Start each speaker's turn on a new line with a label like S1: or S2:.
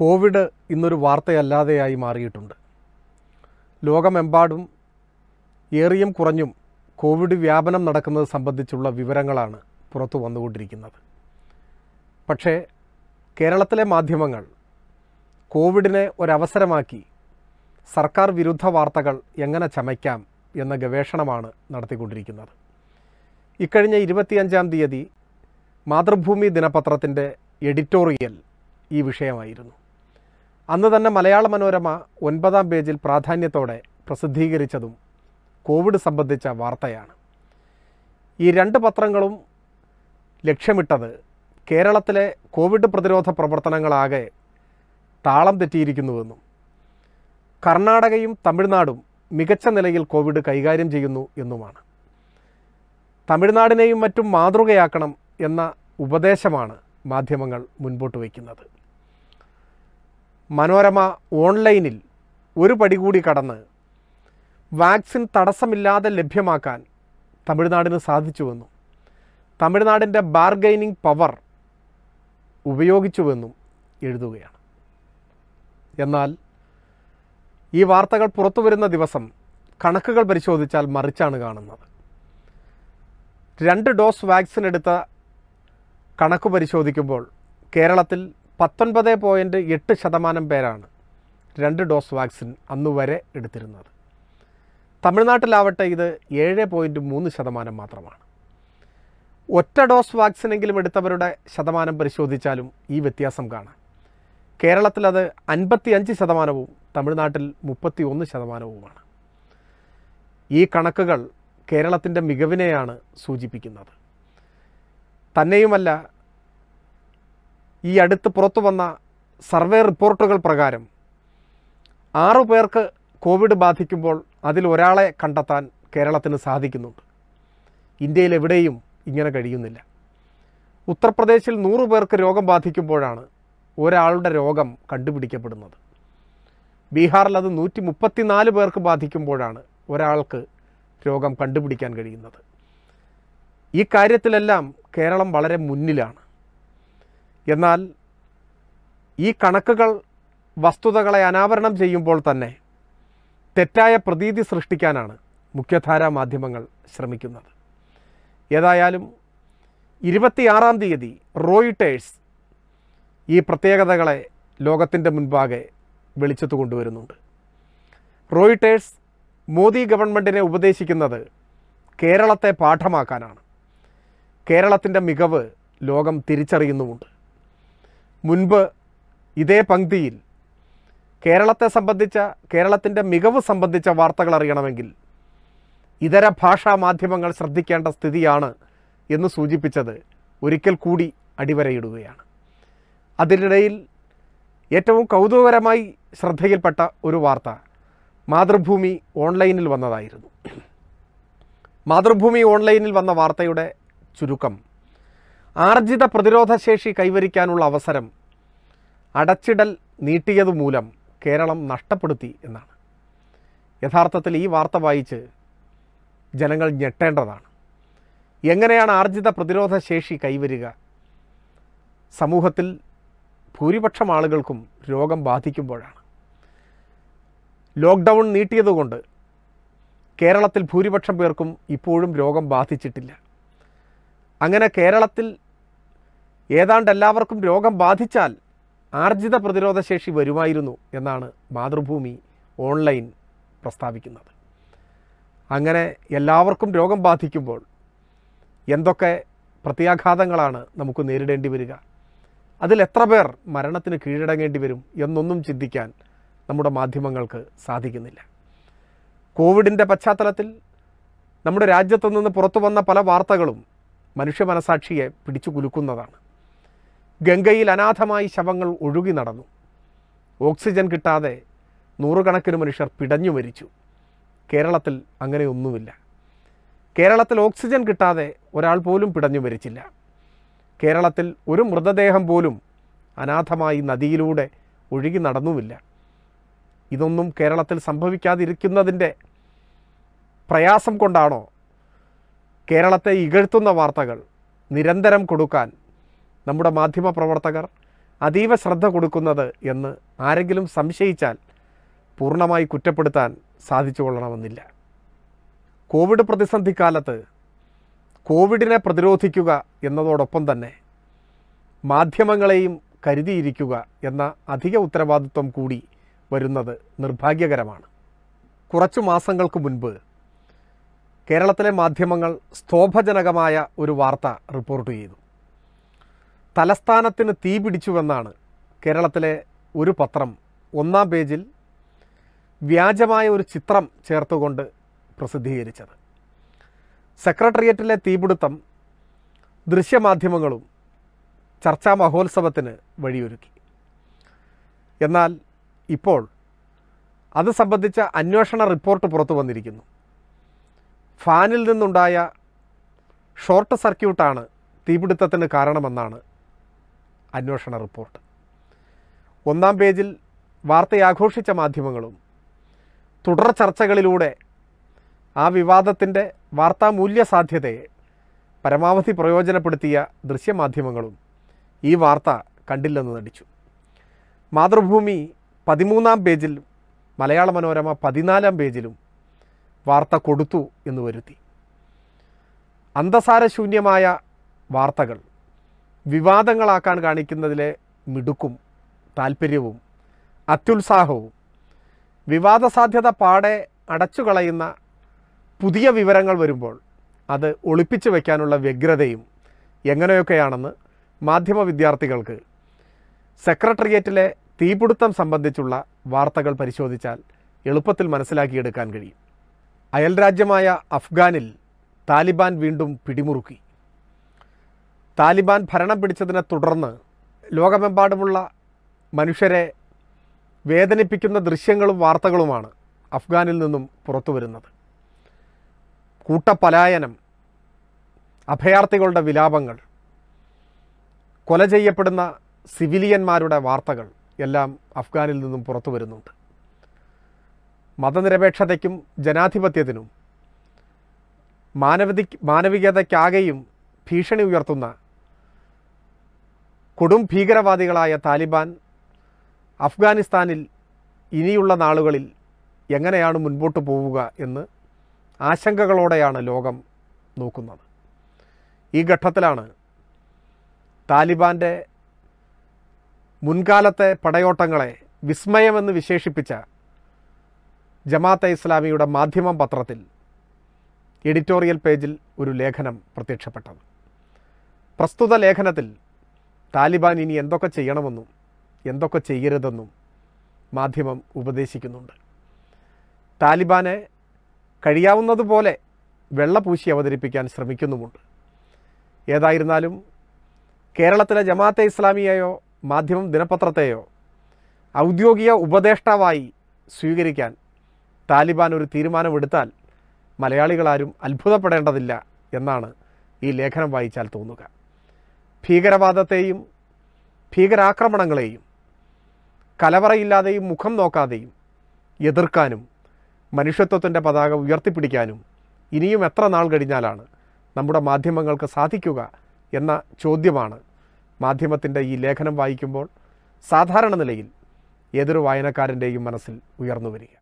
S1: Covid ഇന്നൊരു വാർത്തയല്ലാതെയായി മാറിയിട്ടുണ്ട് ലോകമെമ്പാടും ഏറിയും കുറഞ്ഞും കോവിഡ് വ്യാപനം നടക്കുന്നത് സംബന്ധിച്ചുള്ള വിവരങ്ങളാണ് പുറത്തു വന്നുകൊണ്ടിരിക്കുന്നത് പക്ഷേ കേരളത്തിലെ മാധ്യമങ്ങൾ കോവിഡിനെ ഒരവസരമാക്കി സർക്കാർ വിരുദ്ധ വാർത്തകൾ എങ്ങനെ ചമയ്ക്കാം എന്ന ഗവേഷണമാണ് നടത്തിക്കൊണ്ടിരിക്കുന്നത് ഇക്കഴിഞ്ഞ ഇരുപത്തിയഞ്ചാം തീയതി മാതൃഭൂമി ദിനപത്രത്തിൻ്റെ എഡിറ്റോറിയൽ ഈ വിഷയമായിരുന്നു അന്ന് തന്നെ മലയാള മനോരമ ഒൻപതാം പേജിൽ പ്രാധാന്യത്തോടെ പ്രസിദ്ധീകരിച്ചതും കോവിഡ് സംബന്ധിച്ച വാർത്തയാണ് ഈ രണ്ട് പത്രങ്ങളും ലക്ഷ്യമിട്ടത് കേരളത്തിലെ കോവിഡ് പ്രതിരോധ പ്രവർത്തനങ്ങളാകെ താളം തെറ്റിയിരിക്കുന്നുവെന്നും കർണാടകയും തമിഴ്നാടും മികച്ച നിലയിൽ കോവിഡ് കൈകാര്യം ചെയ്യുന്നു എന്നുമാണ് തമിഴ്നാടിനെയും മറ്റും മാതൃകയാക്കണം എന്ന ഉപദേശമാണ് മാധ്യമങ്ങൾ മുൻപോട്ട് വയ്ക്കുന്നത് മനോരമ ഓൺലൈനിൽ ഒരു പടി കൂടി കടന്ന് വാക്സിൻ തടസ്സമില്ലാതെ ലഭ്യമാക്കാൻ തമിഴ്നാടിന് സാധിച്ചുവെന്നും തമിഴ്നാടിൻ്റെ ബാർഗൈനിങ് പവർ ഉപയോഗിച്ചുവെന്നും എഴുതുകയാണ് എന്നാൽ ഈ വാർത്തകൾ പുറത്തു വരുന്ന ദിവസം കണക്കുകൾ പരിശോധിച്ചാൽ മറിച്ചാണ് കാണുന്നത് രണ്ട് ഡോസ് വാക്സിൻ എടുത്ത കണക്ക് പരിശോധിക്കുമ്പോൾ കേരളത്തിൽ പത്തൊൻപത് പോയിൻറ്റ് എട്ട് ശതമാനം പേരാണ് രണ്ട് ഡോസ് വാക്സിൻ അന്നുവരെ വരെ എടുത്തിരുന്നത് തമിഴ്നാട്ടിലാവട്ടെ ഇത് ഏഴ് പോയിൻറ്റ് മൂന്ന് ശതമാനം മാത്രമാണ് ഒറ്റ ഡോസ് വാക്സിനെങ്കിലും എടുത്തവരുടെ ശതമാനം പരിശോധിച്ചാലും ഈ വ്യത്യാസം കാണാം കേരളത്തിലത് അൻപത്തി അഞ്ച് ശതമാനവും തമിഴ്നാട്ടിൽ മുപ്പത്തി ഒന്ന് ശതമാനവുമാണ് ഈ കണക്കുകൾ കേരളത്തിൻ്റെ മികവിനെയാണ് സൂചിപ്പിക്കുന്നത് തന്നെയുമല്ല ഈ അടുത്ത് പുറത്തു വന്ന സർവേ റിപ്പോർട്ടുകൾ പ്രകാരം ആറു പേർക്ക് കോവിഡ് ബാധിക്കുമ്പോൾ അതിൽ ഒരാളെ കണ്ടെത്താൻ കേരളത്തിന് സാധിക്കുന്നുണ്ട് ഇന്ത്യയിൽ എവിടെയും ഇങ്ങനെ കഴിയുന്നില്ല ഉത്തർപ്രദേശിൽ നൂറു പേർക്ക് രോഗം ബാധിക്കുമ്പോഴാണ് ഒരാളുടെ രോഗം കണ്ടുപിടിക്കപ്പെടുന്നത് ബീഹാറിൽ അത് നൂറ്റി മുപ്പത്തിനാല് പേർക്ക് ബാധിക്കുമ്പോഴാണ് ഒരാൾക്ക് രോഗം കണ്ടുപിടിക്കാൻ കഴിയുന്നത് ഈ കാര്യത്തിലെല്ലാം കേരളം വളരെ മുന്നിലാണ് എന്നാൽ ഈ കണക്കുകൾ വസ്തുതകളെ അനാവരണം ചെയ്യുമ്പോൾ തന്നെ തെറ്റായ പ്രതീതി സൃഷ്ടിക്കാനാണ് മുഖ്യധാരാ മാധ്യമങ്ങൾ ശ്രമിക്കുന്നത് ഏതായാലും ഇരുപത്തിയാറാം തീയതി റോയിട്ടേഴ്സ് ഈ പ്രത്യേകതകളെ ലോകത്തിൻ്റെ മുൻപാകെ വെളിച്ചത്ത് കൊണ്ടുവരുന്നുണ്ട് റോയിട്ടേഴ്സ് മോദി ഗവൺമെൻറ്റിനെ ഉപദേശിക്കുന്നത് കേരളത്തെ പാഠമാക്കാനാണ് കേരളത്തിൻ്റെ മികവ് ലോകം തിരിച്ചറിയുന്നുമുണ്ട് മുൻപ് ഇതേ പങ്ക്തിയിൽ കേരളത്തെ സംബന്ധിച്ച കേരളത്തിൻ്റെ മികവ് സംബന്ധിച്ച വാർത്തകൾ അറിയണമെങ്കിൽ ഇതര ഭാഷാ മാധ്യമങ്ങൾ ശ്രദ്ധിക്കേണ്ട സ്ഥിതിയാണ് എന്ന് സൂചിപ്പിച്ചത് ഒരിക്കൽ കൂടി അടിവരയിടുകയാണ് അതിനിടയിൽ ഏറ്റവും കൗതുകകരമായി ശ്രദ്ധയിൽപ്പെട്ട ഒരു വാർത്ത മാതൃഭൂമി ഓൺലൈനിൽ വന്നതായിരുന്നു മാതൃഭൂമി ഓൺലൈനിൽ വന്ന വാർത്തയുടെ ചുരുക്കം ആർജിത പ്രതിരോധശേഷി കൈവരിക്കാനുള്ള അവസരം അടച്ചിടൽ നീട്ടിയതുമൂലം കേരളം നഷ്ടപ്പെടുത്തി എന്നാണ് യഥാർത്ഥത്തിൽ ഈ വാർത്ത വായിച്ച് ജനങ്ങൾ ഞെട്ടേണ്ടതാണ് എങ്ങനെയാണ് ആർജിത പ്രതിരോധ ശേഷി കൈവരിക സമൂഹത്തിൽ ഭൂരിപക്ഷം ആളുകൾക്കും രോഗം ബാധിക്കുമ്പോഴാണ് ലോക്ക്ഡൗൺ നീട്ടിയതുകൊണ്ട് കേരളത്തിൽ ഭൂരിപക്ഷം പേർക്കും ഇപ്പോഴും രോഗം ബാധിച്ചിട്ടില്ല അങ്ങനെ കേരളത്തിൽ ഏതാണ്ട് എല്ലാവർക്കും രോഗം ബാധിച്ചാൽ ആർജിത പ്രതിരോധശേഷി വരുമായിരുന്നു എന്നാണ് മാതൃഭൂമി ഓൺലൈൻ പ്രസ്താവിക്കുന്നത് അങ്ങനെ എല്ലാവർക്കും രോഗം ബാധിക്കുമ്പോൾ എന്തൊക്കെ പ്രത്യാഘാതങ്ങളാണ് നമുക്ക് നേരിടേണ്ടി വരിക അതിൽ എത്ര പേർ മരണത്തിന് കീഴടങ്ങേണ്ടി വരും എന്നൊന്നും ചിന്തിക്കാൻ നമ്മുടെ മാധ്യമങ്ങൾക്ക് സാധിക്കുന്നില്ല കോവിഡിൻ്റെ പശ്ചാത്തലത്തിൽ നമ്മുടെ രാജ്യത്തു നിന്ന് പുറത്തു വന്ന പല വാർത്തകളും മനുഷ്യ മനസാക്ഷിയെ പിടിച്ചു കുലുക്കുന്നതാണ് ഗംഗയിൽ അനാഥമായി ശവങ്ങൾ ഒഴുകി നടന്നു ഓക്സിജൻ കിട്ടാതെ നൂറുകണക്കിന് മനുഷ്യർ പിടഞ്ഞു മരിച്ചു കേരളത്തിൽ അങ്ങനെയൊന്നുമില്ല കേരളത്തിൽ ഓക്സിജൻ കിട്ടാതെ ഒരാൾ പോലും പിടഞ്ഞു മരിച്ചില്ല കേരളത്തിൽ ഒരു മൃതദേഹം പോലും അനാഥമായി നദിയിലൂടെ ഒഴുകി നടന്നുമില്ല ഇതൊന്നും കേരളത്തിൽ സംഭവിക്കാതിരിക്കുന്നതിൻ്റെ പ്രയാസം കൊണ്ടാണോ കേരളത്തെ ഇകഴ്ത്തുന്ന വാർത്തകൾ നിരന്തരം കൊടുക്കാൻ നമ്മുടെ മാധ്യമ പ്രവർത്തകർ അതീവ ശ്രദ്ധ കൊടുക്കുന്നത് എന്ന് ആരെങ്കിലും സംശയിച്ചാൽ പൂർണ്ണമായി കുറ്റപ്പെടുത്താൻ സാധിച്ചു കൊള്ളണമെന്നില്ല കോവിഡ് പ്രതിസന്ധി കാലത്ത് കോവിഡിനെ പ്രതിരോധിക്കുക എന്നതോടൊപ്പം തന്നെ മാധ്യമങ്ങളെയും കരുതിയിരിക്കുക എന്ന അധിക ഉത്തരവാദിത്വം കൂടി വരുന്നത് നിർഭാഗ്യകരമാണ് കുറച്ചു മാസങ്ങൾക്ക് മുൻപ് കേരളത്തിലെ മാധ്യമങ്ങൾ സ്തോഭജനകമായ ഒരു വാർത്ത റിപ്പോർട്ട് ചെയ്തു തലസ്ഥാനത്തിന് തീ പിടിച്ചുവെന്നാണ് കേരളത്തിലെ ഒരു പത്രം ഒന്നാം പേജിൽ വ്യാജമായ ഒരു ചിത്രം ചേർത്തുകൊണ്ട് പ്രസിദ്ധീകരിച്ചത് സെക്രട്ടേറിയറ്റിലെ തീപിടുത്തം ദൃശ്യമാധ്യമങ്ങളും ചർച്ചാ മഹോത്സവത്തിന് വഴിയൊരുക്കി എന്നാൽ ഇപ്പോൾ അത് സംബന്ധിച്ച അന്വേഷണ റിപ്പോർട്ട് പുറത്തു വന്നിരിക്കുന്നു ഫാനിൽ നിന്നുണ്ടായ ഷോർട്ട് സർക്യൂട്ടാണ് തീപിടുത്തത്തിന് കാരണമെന്നാണ് അന്വേഷണ റിപ്പോർട്ട് ഒന്നാം പേജിൽ വാർത്തയാഘോഷിച്ച മാധ്യമങ്ങളും തുടർ ചർച്ചകളിലൂടെ ആ വിവാദത്തിൻ്റെ വാർത്താമൂല്യ സാധ്യതയെ പരമാവധി പ്രയോജനപ്പെടുത്തിയ ദൃശ്യമാധ്യമങ്ങളും ഈ വാർത്ത കണ്ടില്ലെന്ന് നടിച്ചു മാതൃഭൂമി പതിമൂന്നാം പേജിൽ മലയാള മനോരമ പതിനാലാം പേജിലും വാർത്ത കൊടുത്തു എന്ന് വരുത്തി അന്തസാരശൂന്യമായ വാർത്തകൾ വിവാദങ്ങളാക്കാൻ കാണിക്കുന്നതിലെ മിടുക്കും താല്പര്യവും അത്യുത്സാഹവും വിവാദ സാധ്യത പാടെ അടച്ചു കളയുന്ന പുതിയ വിവരങ്ങൾ വരുമ്പോൾ അത് ഒളിപ്പിച്ചു വയ്ക്കാനുള്ള വ്യഗ്രതയും എങ്ങനെയൊക്കെയാണെന്ന് മാധ്യമ വിദ്യാർത്ഥികൾക്ക് സെക്രട്ടേറിയറ്റിലെ തീപിടുത്തം സംബന്ധിച്ചുള്ള വാർത്തകൾ പരിശോധിച്ചാൽ എളുപ്പത്തിൽ മനസ്സിലാക്കിയെടുക്കാൻ കഴിയും അയൽരാജ്യമായ അഫ്ഗാനിൽ താലിബാൻ വീണ്ടും പിടിമുറുക്കി താലിബാൻ ഭരണം പിടിച്ചതിനെ തുടർന്ന് ലോകമെമ്പാടുമുള്ള മനുഷ്യരെ വേദനിപ്പിക്കുന്ന ദൃശ്യങ്ങളും വാർത്തകളുമാണ് അഫ്ഗാനിൽ നിന്നും പുറത്തു വരുന്നത് കൂട്ടപലായനം അഭയാർത്ഥികളുടെ വിലാപങ്ങൾ കൊല ചെയ്യപ്പെടുന്ന സിവിലിയന്മാരുടെ വാർത്തകൾ എല്ലാം അഫ്ഗാനിൽ നിന്നും പുറത്തു വരുന്നുണ്ട് മതനിരപേക്ഷതയ്ക്കും ജനാധിപത്യത്തിനും മാനവിക മാനവികതയ്ക്കാകെയും ഭീഷണി ഉയർത്തുന്ന കൊടും ഭീകരവാദികളായ താലിബാൻ അഫ്ഗാനിസ്ഥാനിൽ ഇനിയുള്ള നാളുകളിൽ എങ്ങനെയാണ് മുൻപോട്ട് പോവുക എന്ന് ആശങ്കകളോടെയാണ് ലോകം നോക്കുന്നത് ഈ ഘട്ടത്തിലാണ് താലിബാൻ്റെ മുൻകാലത്തെ പടയോട്ടങ്ങളെ വിസ്മയമെന്ന് വിശേഷിപ്പിച്ച ജമാഅത്തെ ഇസ്ലാമിയുടെ മാധ്യമം പത്രത്തിൽ എഡിറ്റോറിയൽ പേജിൽ ഒരു ലേഖനം പ്രത്യക്ഷപ്പെട്ടത് പ്രസ്തുത ലേഖനത്തിൽ താലിബാൻ ഇനി എന്തൊക്കെ ചെയ്യണമെന്നും എന്തൊക്കെ ചെയ്യരുതെന്നും മാധ്യമം ഉപദേശിക്കുന്നുണ്ട് താലിബാനെ കഴിയാവുന്നതുപോലെ വെള്ളപൂശി അവതരിപ്പിക്കാൻ ശ്രമിക്കുന്നുമുണ്ട് ഏതായിരുന്നാലും കേരളത്തിലെ ജമാഅത്തെ ഇസ്ലാമിയെയോ മാധ്യമം ദിനപത്രത്തെയോ ഔദ്യോഗിക ഉപദേഷ്ടാവായി സ്വീകരിക്കാൻ താലിബാൻ ഒരു തീരുമാനമെടുത്താൽ മലയാളികളാരും അത്ഭുതപ്പെടേണ്ടതില്ല എന്നാണ് ഈ ലേഖനം വായിച്ചാൽ തോന്നുക ഭീകരവാദത്തെയും ഭീകരാക്രമണങ്ങളെയും കലവറയില്ലാതെയും മുഖം നോക്കാതെയും എതിർക്കാനും മനുഷ്യത്വത്തിൻ്റെ പതാക ഉയർത്തിപ്പിടിക്കാനും ഇനിയും എത്ര നാൾ കഴിഞ്ഞാലാണ് നമ്മുടെ മാധ്യമങ്ങൾക്ക് സാധിക്കുക എന്ന ചോദ്യമാണ് മാധ്യമത്തിൻ്റെ ഈ ലേഖനം വായിക്കുമ്പോൾ സാധാരണ നിലയിൽ ഏതൊരു വായനക്കാരൻ്റെയും മനസ്സിൽ ഉയർന്നു വരിക